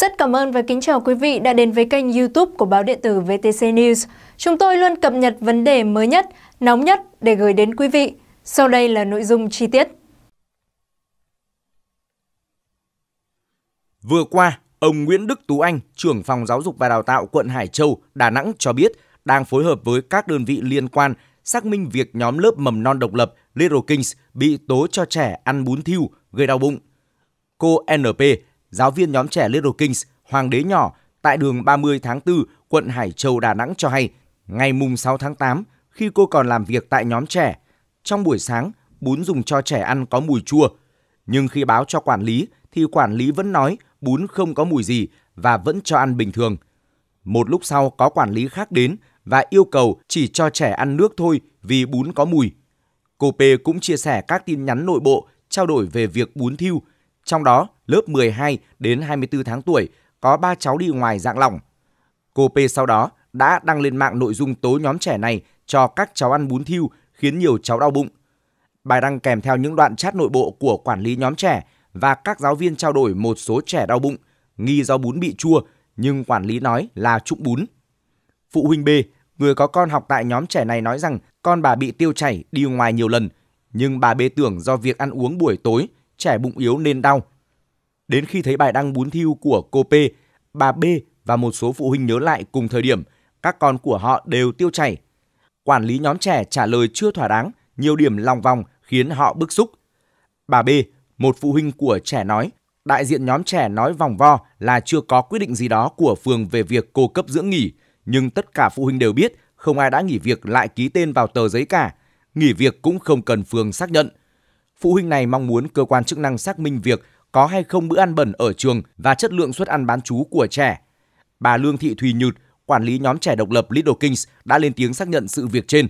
Rất cảm ơn và kính chào quý vị đã đến với kênh youtube của báo điện tử VTC News. Chúng tôi luôn cập nhật vấn đề mới nhất, nóng nhất để gửi đến quý vị. Sau đây là nội dung chi tiết. Vừa qua, ông Nguyễn Đức Tú Anh, trưởng phòng giáo dục và đào tạo quận Hải Châu, Đà Nẵng cho biết đang phối hợp với các đơn vị liên quan xác minh việc nhóm lớp mầm non độc lập Little Kings bị tố cho trẻ ăn bún thiêu gây đau bụng. Cô NP giáo viên nhóm trẻ Little Kings Hoàng đế nhỏ tại đường 30 tháng 4, quận Hải Châu, Đà Nẵng cho hay, ngày mùng 6 tháng 8, khi cô còn làm việc tại nhóm trẻ, trong buổi sáng, bún dùng cho trẻ ăn có mùi chua. Nhưng khi báo cho quản lý, thì quản lý vẫn nói bún không có mùi gì và vẫn cho ăn bình thường. Một lúc sau có quản lý khác đến và yêu cầu chỉ cho trẻ ăn nước thôi vì bún có mùi. Cô P cũng chia sẻ các tin nhắn nội bộ trao đổi về việc bún thiêu trong đó, lớp 12 đến 24 tháng tuổi có 3 cháu đi ngoài dạng lỏng. Cô P sau đó đã đăng lên mạng nội dung tố nhóm trẻ này cho các cháu ăn bún thiêu khiến nhiều cháu đau bụng. Bài đăng kèm theo những đoạn chat nội bộ của quản lý nhóm trẻ và các giáo viên trao đổi một số trẻ đau bụng, nghi do bún bị chua nhưng quản lý nói là trụng bún. Phụ huynh B, người có con học tại nhóm trẻ này nói rằng con bà bị tiêu chảy đi ngoài nhiều lần, nhưng bà B tưởng do việc ăn uống buổi tối trẻ bụng yếu nên đau. Đến khi thấy bài đăng bún thiêu của cô P, bà B và một số phụ huynh nhớ lại cùng thời điểm, các con của họ đều tiêu chảy. Quản lý nhóm trẻ trả lời chưa thỏa đáng, nhiều điểm lòng vòng khiến họ bức xúc. Bà B, một phụ huynh của trẻ nói, đại diện nhóm trẻ nói vòng vo là chưa có quyết định gì đó của phường về việc cô cấp dưỡng nghỉ, nhưng tất cả phụ huynh đều biết không ai đã nghỉ việc lại ký tên vào tờ giấy cả. Nghỉ việc cũng không cần phường xác nhận. Phụ huynh này mong muốn cơ quan chức năng xác minh việc có hay không bữa ăn bẩn ở trường và chất lượng suất ăn bán chú của trẻ. Bà Lương Thị Thùy Nhụt, quản lý nhóm trẻ độc lập Little Kings đã lên tiếng xác nhận sự việc trên.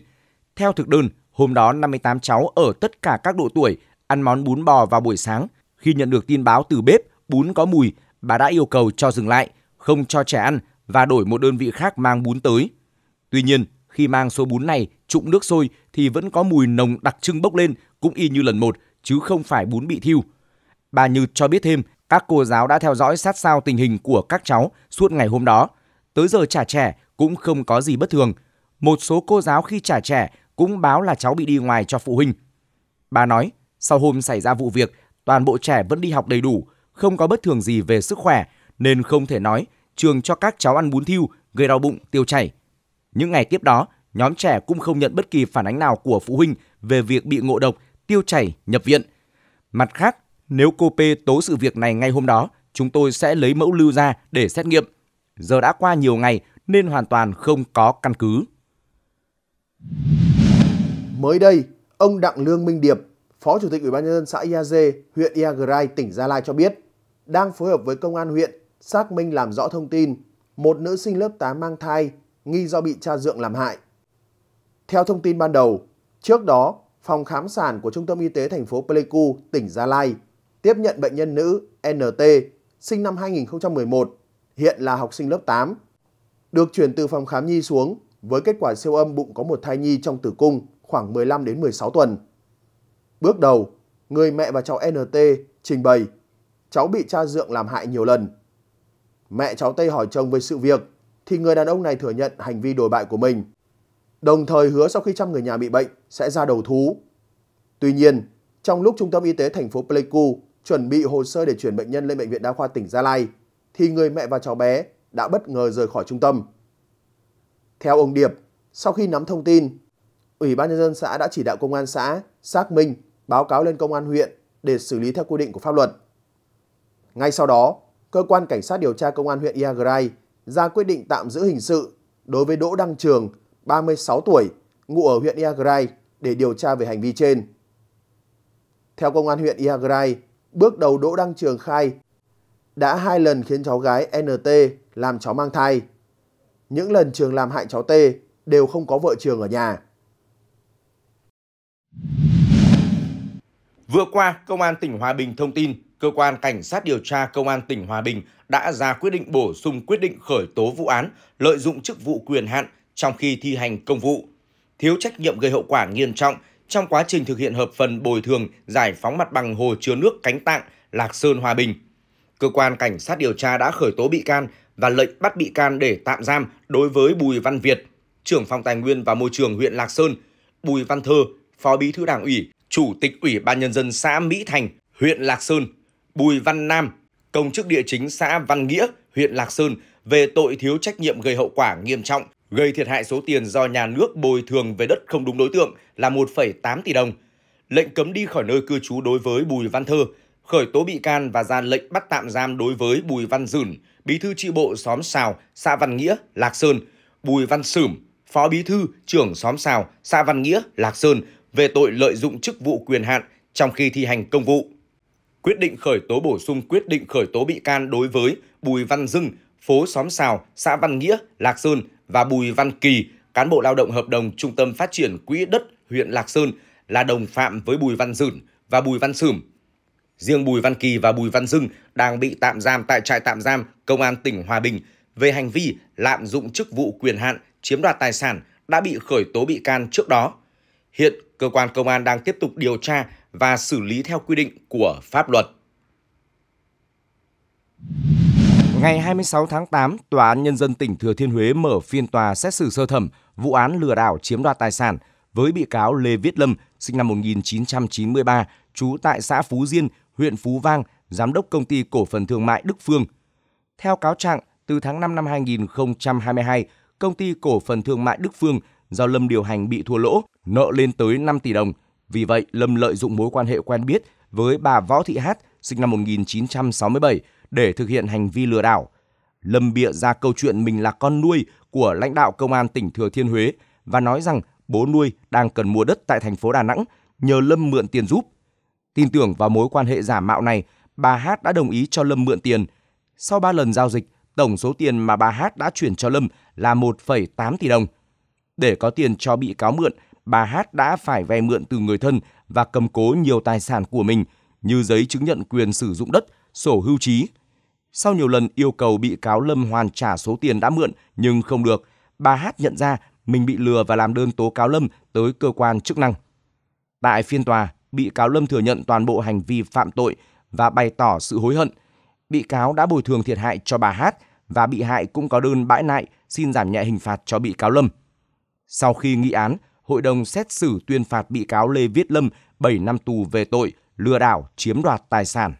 Theo thực đơn, hôm đó 58 cháu ở tất cả các độ tuổi ăn món bún bò vào buổi sáng. Khi nhận được tin báo từ bếp bún có mùi, bà đã yêu cầu cho dừng lại, không cho trẻ ăn và đổi một đơn vị khác mang bún tới. Tuy nhiên, khi mang số bún này trụng nước sôi thì vẫn có mùi nồng đặc trưng bốc lên cũng y như lần một chứ không phải bún bị thiêu. Bà Như cho biết thêm, các cô giáo đã theo dõi sát sao tình hình của các cháu suốt ngày hôm đó. Tới giờ trả trẻ cũng không có gì bất thường. Một số cô giáo khi trả trẻ cũng báo là cháu bị đi ngoài cho phụ huynh. Bà nói, sau hôm xảy ra vụ việc, toàn bộ trẻ vẫn đi học đầy đủ, không có bất thường gì về sức khỏe nên không thể nói trường cho các cháu ăn bún thiêu gây đau bụng, tiêu chảy. Những ngày tiếp đó, nhóm trẻ cũng không nhận bất kỳ phản ánh nào của phụ huynh về việc bị ngộ độc tiêu chảy, nhập viện. Mặt khác, nếu cô P tố sự việc này ngay hôm đó, chúng tôi sẽ lấy mẫu lưu ra để xét nghiệm. Giờ đã qua nhiều ngày nên hoàn toàn không có căn cứ. Mới đây, ông Đặng Lương Minh Điệp, Phó Chủ tịch Ủy ban nhân dân xã Ia Dê, huyện Iagrai, tỉnh Gia Lai cho biết, đang phối hợp với công an huyện xác minh làm rõ thông tin một nữ sinh lớp 8 mang thai nghi do bị cha dượng làm hại. Theo thông tin ban đầu, trước đó phòng khám sản của Trung tâm Y tế thành phố Pleiku, tỉnh Gia Lai, tiếp nhận bệnh nhân nữ NT, sinh năm 2011, hiện là học sinh lớp 8, được chuyển từ phòng khám nhi xuống với kết quả siêu âm bụng có một thai nhi trong tử cung khoảng 15 đến 16 tuần. Bước đầu, người mẹ và cháu NT trình bày cháu bị cha dượng làm hại nhiều lần. Mẹ cháu Tây hỏi chồng về sự việc thì người đàn ông này thừa nhận hành vi đổi bại của mình đồng thời hứa sau khi chăm người nhà bị bệnh sẽ ra đầu thú. Tuy nhiên, trong lúc Trung tâm Y tế thành phố Pleiku chuẩn bị hồ sơ để chuyển bệnh nhân lên Bệnh viện Đa khoa tỉnh Gia Lai, thì người mẹ và cháu bé đã bất ngờ rời khỏi trung tâm. Theo ông Điệp, sau khi nắm thông tin, Ủy ban Nhân dân xã đã chỉ đạo công an xã xác minh báo cáo lên công an huyện để xử lý theo quy định của pháp luật. Ngay sau đó, cơ quan cảnh sát điều tra công an huyện Iagrai ra quyết định tạm giữ hình sự đối với Đỗ Đăng Trường 36 tuổi, ngụ ở huyện Iagrai để điều tra về hành vi trên. Theo công an huyện Iagrai, bước đầu Đỗ Đăng Trường khai đã hai lần khiến cháu gái NT làm cháu mang thai. Những lần Trường làm hại cháu T đều không có vợ Trường ở nhà. Vừa qua, Công an tỉnh Hòa Bình thông tin Cơ quan Cảnh sát điều tra Công an tỉnh Hòa Bình đã ra quyết định bổ sung quyết định khởi tố vụ án lợi dụng chức vụ quyền hạn trong khi thi hành công vụ, thiếu trách nhiệm gây hậu quả nghiêm trọng trong quá trình thực hiện hợp phần bồi thường giải phóng mặt bằng hồ chứa nước Cánh Tạng, Lạc Sơn, Hòa Bình. Cơ quan cảnh sát điều tra đã khởi tố bị can và lệnh bắt bị can để tạm giam đối với Bùi Văn Việt, trưởng phòng tài nguyên và môi trường huyện Lạc Sơn, Bùi Văn Thơ, phó bí thư đảng ủy, chủ tịch ủy ban nhân dân xã Mỹ Thành, huyện Lạc Sơn, Bùi Văn Nam, công chức địa chính xã Văn Nghĩa, huyện Lạc Sơn về tội thiếu trách nhiệm gây hậu quả nghiêm trọng gây thiệt hại số tiền do nhà nước bồi thường về đất không đúng đối tượng là 1,8 tỷ đồng. Lệnh cấm đi khỏi nơi cư trú đối với Bùi Văn Thơ, khởi tố bị can và ra lệnh bắt tạm giam đối với Bùi Văn Dửn, bí thư tri bộ xóm Sào, xã Văn Nghĩa, Lạc Sơn, Bùi Văn Sửm, phó bí thư, trưởng xóm Sào, xã Văn Nghĩa, Lạc Sơn về tội lợi dụng chức vụ quyền hạn trong khi thi hành công vụ. Quyết định khởi tố bổ sung quyết định khởi tố bị can đối với Bùi Văn Dưng, phố xóm Sào, xã Văn Nghĩa, Lạc Sơn và Bùi Văn Kỳ, cán bộ lao động hợp đồng Trung tâm Phát triển Quỹ đất huyện Lạc Sơn là đồng phạm với Bùi Văn Dửn và Bùi Văn Sửm. Riêng Bùi Văn Kỳ và Bùi Văn Dưng đang bị tạm giam tại trại tạm giam Công an tỉnh Hòa Bình về hành vi lạm dụng chức vụ quyền hạn chiếm đoạt tài sản đã bị khởi tố bị can trước đó. Hiện cơ quan công an đang tiếp tục điều tra và xử lý theo quy định của pháp luật. Ngày 26 tháng 8, Tòa án Nhân dân tỉnh Thừa Thiên Huế mở phiên tòa xét xử sơ thẩm vụ án lừa đảo chiếm đoạt tài sản với bị cáo Lê Viết Lâm, sinh năm 1993, trú tại xã Phú Diên, huyện Phú Vang, giám đốc công ty cổ phần thương mại Đức Phương. Theo cáo trạng, từ tháng 5 năm 2022, công ty cổ phần thương mại Đức Phương do Lâm điều hành bị thua lỗ, nợ lên tới 5 tỷ đồng. Vì vậy, Lâm lợi dụng mối quan hệ quen biết với bà Võ Thị Hát, sinh năm 1967, để thực hiện hành vi lừa đảo. Lâm bịa ra câu chuyện mình là con nuôi của lãnh đạo công an tỉnh Thừa Thiên Huế và nói rằng bố nuôi đang cần mua đất tại thành phố Đà Nẵng, nhờ Lâm mượn tiền giúp. Tin tưởng vào mối quan hệ giả mạo này, bà Hát đã đồng ý cho Lâm mượn tiền. Sau 3 lần giao dịch, tổng số tiền mà bà Hát đã chuyển cho Lâm là 1,8 tỷ đồng. Để có tiền cho bị cáo mượn, bà Hát đã phải vay mượn từ người thân và cầm cố nhiều tài sản của mình như giấy chứng nhận quyền sử dụng đất, sổ hưu trí, sau nhiều lần yêu cầu bị cáo Lâm hoàn trả số tiền đã mượn nhưng không được, bà Hát nhận ra mình bị lừa và làm đơn tố cáo Lâm tới cơ quan chức năng. Tại phiên tòa, bị cáo Lâm thừa nhận toàn bộ hành vi phạm tội và bày tỏ sự hối hận. Bị cáo đã bồi thường thiệt hại cho bà Hát và bị hại cũng có đơn bãi nại xin giảm nhẹ hình phạt cho bị cáo Lâm. Sau khi nghị án, hội đồng xét xử tuyên phạt bị cáo Lê Viết Lâm 7 năm tù về tội lừa đảo chiếm đoạt tài sản.